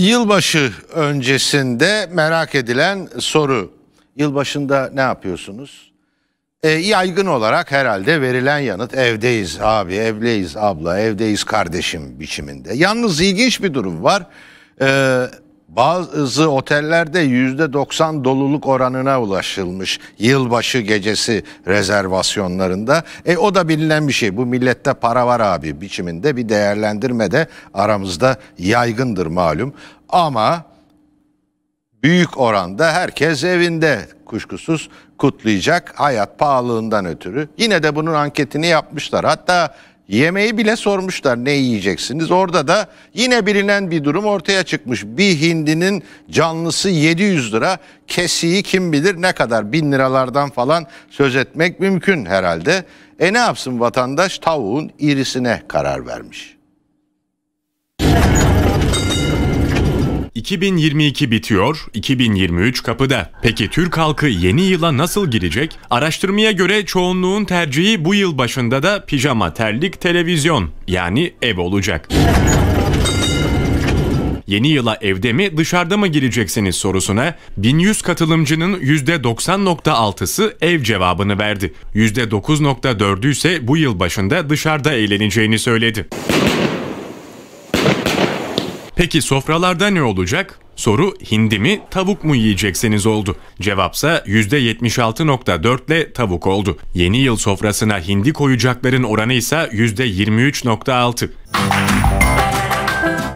Yılbaşı öncesinde merak edilen soru. Yılbaşında ne yapıyorsunuz? E, yaygın olarak herhalde verilen yanıt evdeyiz abi, evdeyiz abla, evdeyiz kardeşim biçiminde. Yalnız ilginç bir durum var. Eee bazı otellerde yüzde %90 doluluk oranına ulaşılmış yılbaşı gecesi rezervasyonlarında. E o da bilinen bir şey. Bu millette para var abi biçiminde bir değerlendirme de aramızda yaygındır malum. Ama büyük oranda herkes evinde kuşkusuz kutlayacak hayat pahalılığından ötürü. Yine de bunun anketini yapmışlar. Hatta Yemeği bile sormuşlar ne yiyeceksiniz. Orada da yine bilinen bir durum ortaya çıkmış. Bir hindinin canlısı 700 lira. Kesiği kim bilir ne kadar bin liralardan falan söz etmek mümkün herhalde. E ne yapsın vatandaş tavuğun irisine karar vermiş. 2022 bitiyor, 2023 kapıda. Peki Türk halkı yeni yıla nasıl girecek? Araştırmaya göre çoğunluğun tercihi bu yıl başında da pijama, terlik, televizyon yani ev olacak. Yeni yıla evde mi dışarıda mı gireceksiniz sorusuna 1100 katılımcının %90.6'sı ev cevabını verdi. %9.4'ü ise bu yıl başında dışarıda eğleneceğini söyledi. Peki sofralarda ne olacak? Soru hindi mi tavuk mu yiyecekseniz oldu. Cevapsa %76.4 ile tavuk oldu. Yeni yıl sofrasına hindi koyacakların oranı ise %23.6.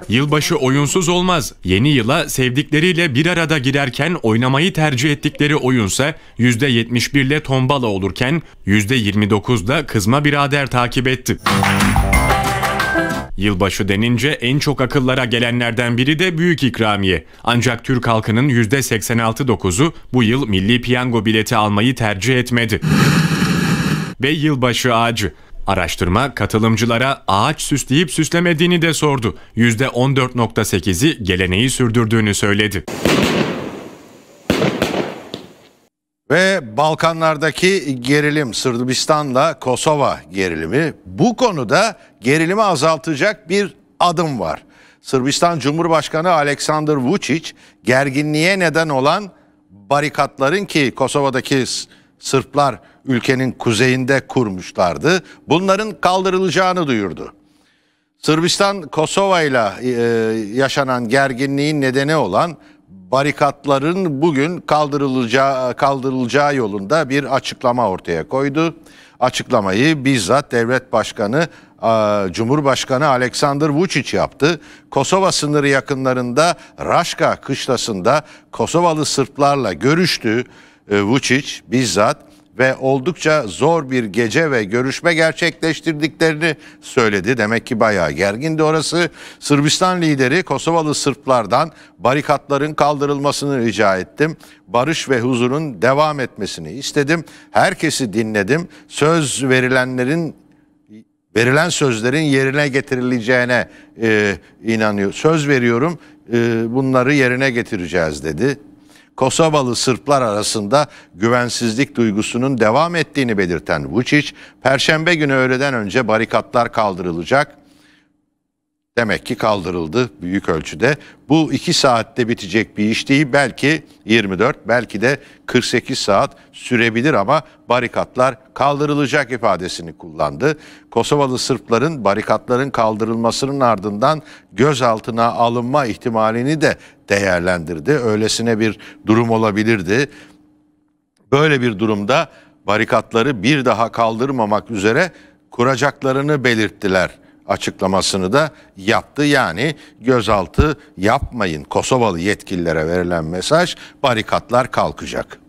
Yılbaşı oyunsuz olmaz. Yeni yıla sevdikleriyle bir arada girerken oynamayı tercih ettikleri oyunsa %71 ile tombala olurken %29 da kızma birader takip etti. Yılbaşı denince en çok akıllara gelenlerden biri de büyük ikramiye. Ancak Türk halkının %86.9'u bu yıl milli piyango bileti almayı tercih etmedi. Ve yılbaşı ağacı. Araştırma katılımcılara ağaç süsleyip süslemediğini de sordu. %14.8'i geleneği sürdürdüğünü söyledi. Ve Balkanlardaki gerilim, Sırbistan'la Kosova gerilimi bu konuda gerilimi azaltacak bir adım var. Sırbistan Cumhurbaşkanı Aleksandr Vučić gerginliğe neden olan barikatların ki Kosova'daki Sırplar ülkenin kuzeyinde kurmuşlardı. Bunların kaldırılacağını duyurdu. Sırbistan Kosova ile e, yaşanan gerginliğin nedeni olan barikatların bugün kaldırılacağı, kaldırılacağı yolunda bir açıklama ortaya koydu. Açıklamayı bizzat devlet başkanı Cumhurbaşkanı Alexander Vučić yaptı. Kosova sınırı yakınlarında Raşka kışlasında Kosovalı Sırplarla görüştü. E, Vučić bizzat ve oldukça zor bir gece ve görüşme gerçekleştirdiklerini söyledi. Demek ki bayağı gergindi orası. Sırbistan lideri Kosovalı Sırplardan barikatların kaldırılmasını rica ettim. Barış ve huzurun devam etmesini istedim. Herkesi dinledim. Söz verilenlerin verilen sözlerin yerine getirileceğine e, inanıyor. Söz veriyorum e, bunları yerine getireceğiz dedi. Kosovalı Sırplar arasında güvensizlik duygusunun devam ettiğini belirten Vučić, Perşembe günü öğleden önce barikatlar kaldırılacak demek ki kaldırıldı büyük ölçüde. Bu 2 saatte bitecek bir iş değil. Belki 24, belki de 48 saat sürebilir ama barikatlar kaldırılacak ifadesini kullandı. Kosovalı Sırpların barikatların kaldırılmasının ardından gözaltına alınma ihtimalini de değerlendirdi. Öylesine bir durum olabilirdi. Böyle bir durumda barikatları bir daha kaldırmamak üzere kuracaklarını belirttiler açıklamasını da yaptı. Yani gözaltı yapmayın Kosovalı yetkililere verilen mesaj barikatlar kalkacak.